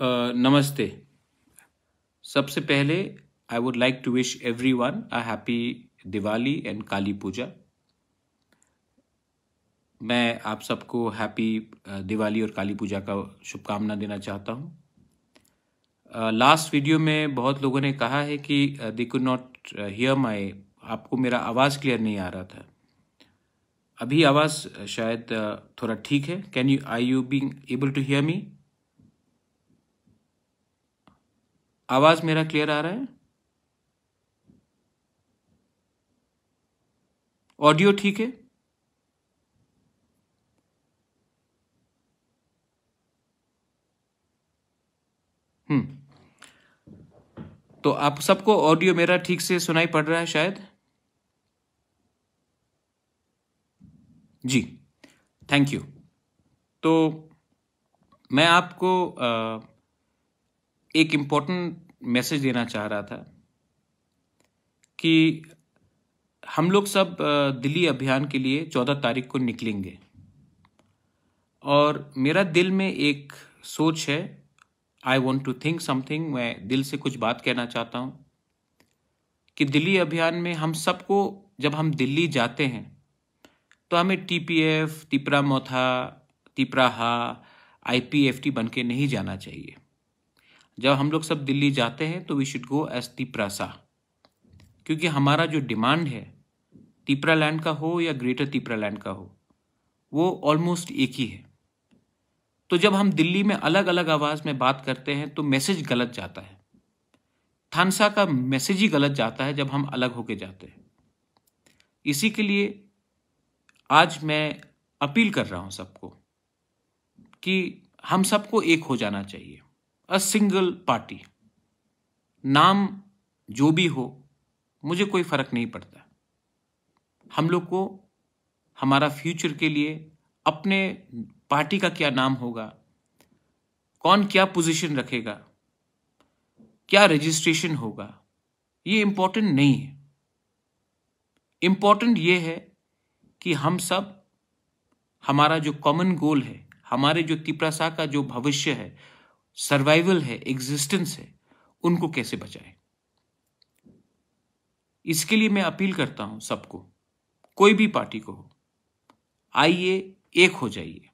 नमस्ते सबसे पहले I would like to wish everyone a happy Diwali and Kali Puja मैं आप सबको हैप्पी दिवाली और काली पूजा का शुभकामना देना चाहता हूँ लास्ट वीडियो में बहुत लोगों ने कहा है कि they could not hear my आपको मेरा आवाज़ क्लियर नहीं आ रहा था अभी आवाज़ शायद थोड़ा ठीक है can you I you being able to hear me आवाज मेरा क्लियर आ रहा है ऑडियो ठीक है हम्म तो आप सबको ऑडियो मेरा ठीक से सुनाई पड़ रहा है शायद जी थैंक यू तो मैं आपको आ, एक इम्पोर्टेंट मैसेज देना चाह रहा था कि हम लोग सब दिल्ली अभियान के लिए चौदह तारीख को निकलेंगे और मेरा दिल में एक सोच है I want to think something मैं दिल से कुछ बात कहना चाहता हूँ कि दिल्ली अभियान में हम सबको जब हम दिल्ली जाते हैं तो हमें T P F Tipra Motha तिपराहा आई पी एफ टी बन के नहीं जाना चाहिए जब हम लोग सब दिल्ली जाते हैं तो we should go as Tiprasa क्योंकि हमारा जो डिमांड है तिपरा लैंड का हो या ग्रेटर तिपरा लैंड का हो वो ऑलमोस्ट एक ही है तो जब हम दिल्ली में अलग अलग आवाज में बात करते हैं तो मैसेज गलत जाता है थानसा का मैसेज ही गलत जाता है जब हम अलग होके जाते हैं इसी के लिए आज मैं अपील कर रहा हूं सबको कि हम सबको एक हो जाना चाहिए अ सिंगल पार्टी नाम जो भी हो मुझे कोई फर्क नहीं पड़ता हम लोग को हमारा फ्यूचर के लिए अपने पार्टी का क्या नाम होगा कौन क्या पोजीशन रखेगा क्या रजिस्ट्रेशन होगा ये इंपॉर्टेंट नहीं है इंपॉर्टेंट ये है कि हम सब हमारा जो कॉमन गोल है हमारे जो तिपरासा का जो भविष्य है सर्वाइवल है एग्जिस्टेंस है उनको कैसे बचाएं इसके लिए मैं अपील करता हूं सबको कोई भी पार्टी को आइए एक हो जाइए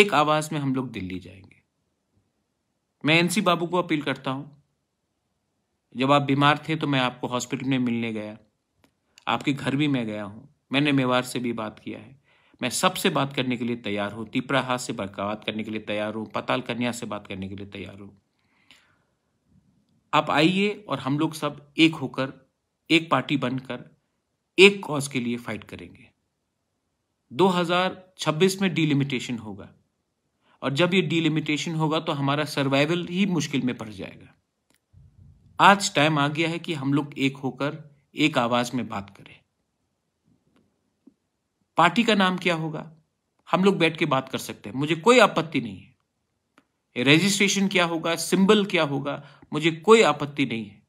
एक आवाज में हम लोग दिल्ली जाएंगे मैं एनसी बाबू को अपील करता हूं जब आप बीमार थे तो मैं आपको हॉस्पिटल में मिलने गया आपके घर भी मैं गया हूं मैंने मेवाड़ से भी बात किया है मैं सबसे बात करने के लिए तैयार हूँ हाथ से बात करने के लिए तैयार हूँ पताल कन्या से बात करने के लिए तैयार हूँ आप आइए और हम लोग सब एक होकर एक पार्टी बनकर एक कॉज के लिए फाइट करेंगे 2026 में डिलिमिटेशन होगा और जब ये डिलिमिटेशन होगा तो हमारा सर्वाइवल ही मुश्किल में पड़ जाएगा आज टाइम आ गया है कि हम लोग एक होकर एक आवाज में बात करें पार्टी का नाम क्या होगा हम लोग बैठ के बात कर सकते हैं मुझे कोई आपत्ति नहीं है रजिस्ट्रेशन क्या होगा सिंबल क्या होगा मुझे कोई आपत्ति नहीं है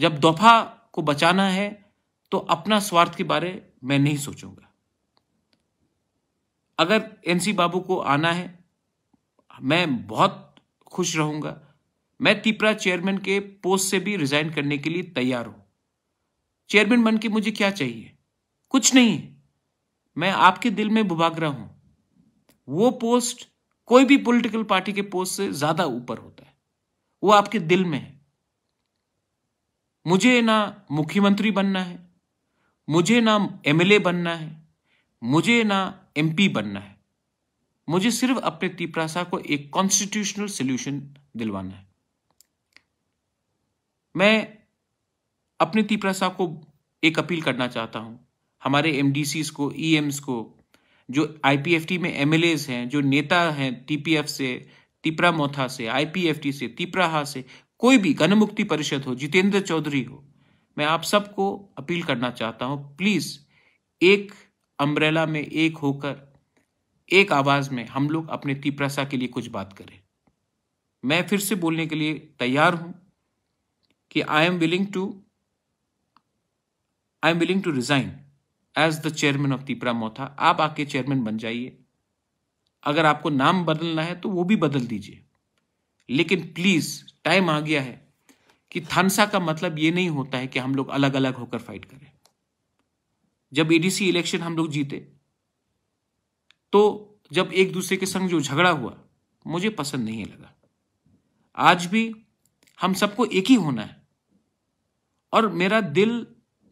जब दोफा को बचाना है तो अपना स्वार्थ के बारे में नहीं सोचूंगा अगर एनसी बाबू को आना है मैं बहुत खुश रहूंगा मैं तिपरा चेयरमैन के पोस्ट से भी रिजाइन करने के लिए तैयार हूं चेयरमैन बन के मुझे क्या चाहिए कुछ नहीं है मैं आपके दिल में भुभाग रहा हूं वो पोस्ट कोई भी पॉलिटिकल पार्टी के पोस्ट से ज्यादा ऊपर होता है वो आपके दिल में है मुझे ना मुख्यमंत्री बनना है मुझे ना एमएलए बनना है मुझे ना एमपी बनना है मुझे सिर्फ अपने तिपरासा को एक कॉन्स्टिट्यूशनल सोल्यूशन दिलवाना है मैं अपने तिपरासा को एक अपील करना चाहता हूं हमारे एम को ई e को जो आई में एम हैं जो नेता हैं टी से तिपरा मोथा से आई से तिपराहा से कोई भी गणमुक्ति परिषद हो जितेंद्र चौधरी हो मैं आप सबको अपील करना चाहता हूं प्लीज एक अम्ब्रेला में एक होकर एक आवाज में हम लोग अपने तिपरासा के लिए कुछ बात करें मैं फिर से बोलने के लिए तैयार हूं कि I am willing to I am willing to resign as the chairman of Tipra Motha आप आके चेयरमैन बन जाइए अगर आपको नाम बदलना है तो वो भी बदल दीजिए लेकिन प्लीज टाइम आ गया है कि थानसा का मतलब ये नहीं होता है कि हम लोग अलग अलग होकर फाइट करें जब एडीसी इलेक्शन हम लोग जीते तो जब एक दूसरे के संग जो झगड़ा हुआ मुझे पसंद नहीं लगा आज भी हम सबको एक ही होना है और मेरा दिल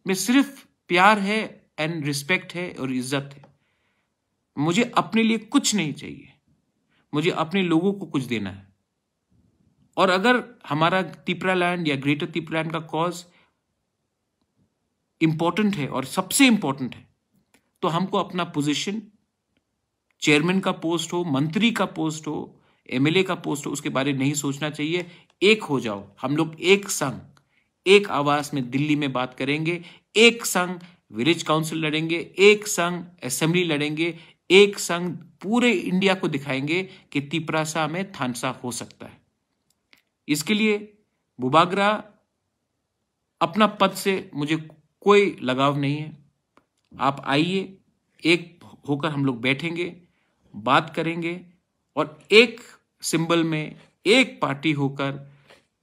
में सिर्फ प्यार है एंड रिस्पेक्ट है और इज्जत है मुझे अपने लिए कुछ नहीं चाहिए मुझे अपने लोगों को कुछ देना है और अगर हमारा तिपरा लैंड या ग्रेटर तिपरा लैंड का कॉज इंपॉर्टेंट है और सबसे इंपॉर्टेंट है तो हमको अपना पोजीशन चेयरमैन का पोस्ट हो मंत्री का पोस्ट हो एमएलए का पोस्ट हो उसके बारे में नहीं सोचना चाहिए एक हो जाओ हम लोग एक संग एक आवाज में दिल्ली में बात करेंगे एक संग विलेज काउंसिल लड़ेंगे एक संघ असेंबली लड़ेंगे एक संघ पूरे इंडिया को दिखाएंगे कि तिपरासा में थानसा हो सकता है इसके लिए बुबागरा अपना पद से मुझे कोई लगाव नहीं है आप आइए एक होकर हम लोग बैठेंगे बात करेंगे और एक सिंबल में एक पार्टी होकर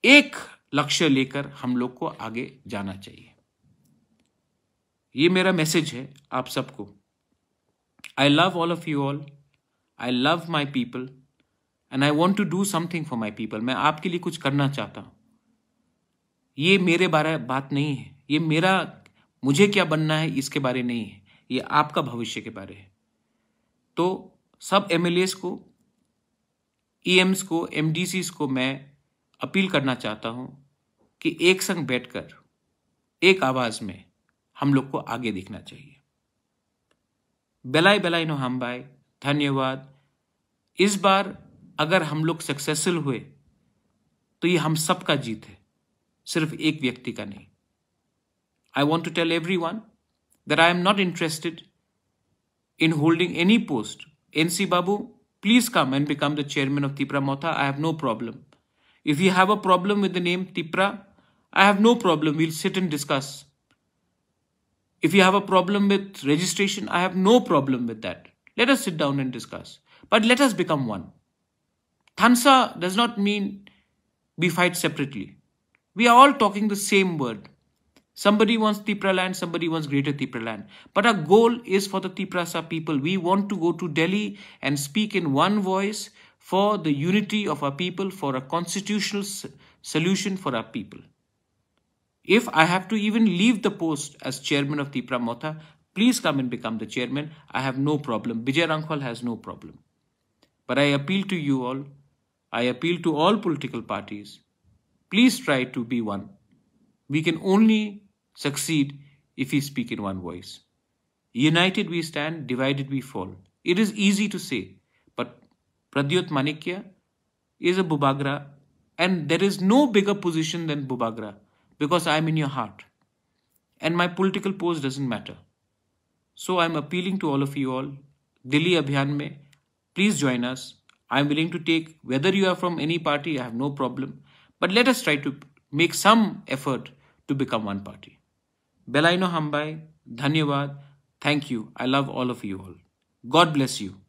एक लक्ष्य लेकर हम लोग को आगे जाना चाहिए ये मेरा मैसेज है आप सबको I love all of you all I love my people and I want to do something for my people मैं आपके लिए कुछ करना चाहता हूँ ये मेरे बारे बात नहीं है ये मेरा मुझे क्या बनना है इसके बारे नहीं है ये आपका भविष्य के बारे है तो सब एम को ई e को एम को मैं अपील करना चाहता हूँ कि एक संग बैठकर एक आवाज़ में हम लोग को आगे देखना चाहिए बेलाई बेलाई नो हम भाई धन्यवाद इस बार अगर हम लोग सक्सेसफुल हुए तो ये हम सबका जीत है सिर्फ एक व्यक्ति का नहीं I want to tell everyone that I am not interested in holding any post NC babu please come and become the chairman of Tipra Motha I have no problem if you have a problem with the name Tipra I have no problem we'll sit in discuss If you have a problem with registration, I have no problem with that. Let us sit down and discuss. But let us become one. Thansa does not mean we fight separately. We are all talking the same word. Somebody wants Tipra land, somebody wants greater Tipra land. But our goal is for the Tiprasa people. We want to go to Delhi and speak in one voice for the unity of our people, for a constitutional solution for our people. If I have to even leave the post as chairman of Tipra Motha, please come and become the chairman. I have no problem. Bijay Rangwal has no problem. But I appeal to you all. I appeal to all political parties. Please try to be one. We can only succeed if we speak in one voice. United we stand, divided we fall. It is easy to say, but Pradyot Manikya is a Bubagra and there is no bigger position than Bubagra because I am in your heart. And my political pose doesn't matter. So I am appealing to all of you all. Delhi Abhiyan mein, please join us. I am willing to take, whether you are from any party, I have no problem. But let us try to make some effort to become one party. Belaino Hambai, Dhanyavad, thank you. I love all of you all. God bless you.